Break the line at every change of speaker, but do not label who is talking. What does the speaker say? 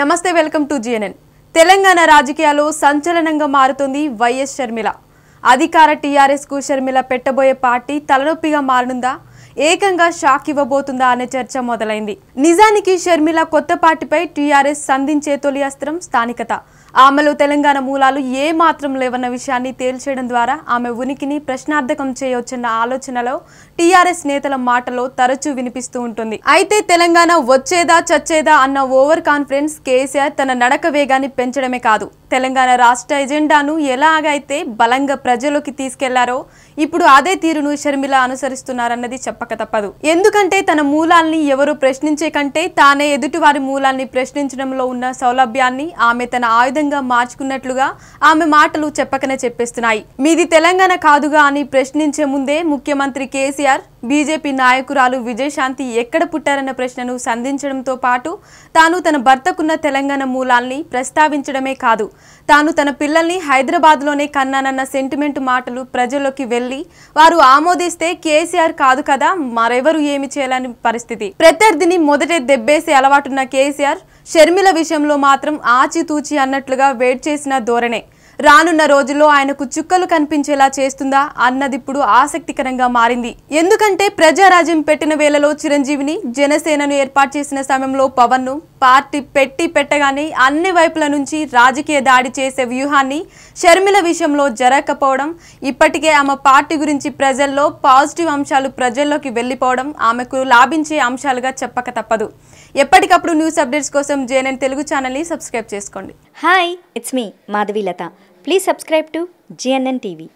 నమస్తే welcome to GNN Telangana రాజకీయాల్లో సంచలనంగా మారుతుంది వైఎస్ షర్మిల అధికార టీఆర్ఎస్ కు షర్మిల పెట్టబోయే పార్టీ తలనొప్పిగా మారనుందా ఏకంగా షాక్ ఇవ్వబోతుందా అనే చర్చ మొదలైంది నిజానికి షర్మిల కొత్త పార్టీపై టీఆర్ఎస్ సంధించే తొలి అస్త్రం స్థానికత ఆమెలో తెలంగాణ మూలాలు ఏ మాత్రం లేవన్న విషయాన్ని తేల్చేయడం ద్వారా ఆమె ఉనికిని ప్రశ్నార్థకం చేయవచ్చన్న ఆలోచనలో టీఆర్ఎస్ నేతల మాటలో తరచూ వినిపిస్తూ ఉంటుంది అయితే తెలంగాణ వచ్చేదా చచ్చేదా అన్న ఓవర్ కాన్ఫిడెన్స్ కేసీఆర్ తన నడక వేగాన్ని పెంచడమే కాదు తెలంగాణ రాష్ట్ర ఎజెండాను ఎలాగైతే బలంగా ప్రజలోకి తీసుకెళ్లారో ఇప్పుడు అదే తీరును షర్మిల అనుసరిస్తున్నారన్నది చెప్పక తప్పదు ఎందుకంటే తన మూలాల్ని ఎవరు ప్రశ్నించే కంటే తానే ఎదుటివారి మూలాన్ని ప్రశ్నించడంలో ఉన్న సౌలభ్యాన్ని ఆమె తన ఆయుధంగా మార్చుకున్నట్లుగా ఆమె మాటలు చెప్పకనే చెప్పేస్తున్నాయి మీది తెలంగాణ కాదుగా అని ప్రశ్నించే ముందే ముఖ్యమంత్రి కేసీఆర్ బీజేపీ నాయకురాలు విజయశాంతి ఎక్కడ పుట్టారన్న ప్రశ్నను సంధించడంతో పాటు తాను తన భర్తకున్న తెలంగాణ మూలాల్ని ప్రస్తావించడమే కాదు తాను తన పిల్లల్ని హైదరాబాద్లోనే కన్నానన్న సెంటిమెంట్ మాటలు ప్రజల్లోకి వెళ్లి వారు ఆమోదిస్తే కేసీఆర్ కాదు కదా మరెవరు ఏమి చేయాలని పరిస్థితి ప్రత్యర్థిని మొదటే దెబ్బేసే అలవాటున్న కేసీఆర్ షర్మిల విషయంలో మాత్రం ఆచితూచి అన్నట్లుగా వెయిట్ చేసిన ధోరణే రానున్న రోజుల్లో ఆయనకు చుక్కలు కనిపించేలా చేస్తుందా అన్నది ఇప్పుడు ఆసక్తికరంగా మారింది ఎందుకంటే ప్రజారాజ్యం పెట్టిన వేళలో చిరంజీవిని జనసేనను ఏర్పాటు చేసిన సమయంలో పవన్ను పార్టీ పెట్టి పెట్టగానే అన్ని వైపుల నుంచి రాజకీయ దాడి చేసే వ్యూహాన్ని షర్మిల విషయంలో జరగకపోవడం ఇప్పటికే ఆమె పార్టీ గురించి ప్రజల్లో పాజిటివ్ అంశాలు ప్రజల్లోకి వెళ్ళిపోవడం ఆమెకు లాభించే అంశాలుగా చెప్పక తప్పదు ఎప్పటికప్పుడు న్యూస్ అప్డేట్స్ కోసం జేఎన్ఎన్ తెలుగు ఛానల్ని సబ్స్క్రైబ్ చేసుకోండి hi it's me Madhavilatha Latha please subscribe to GNN TV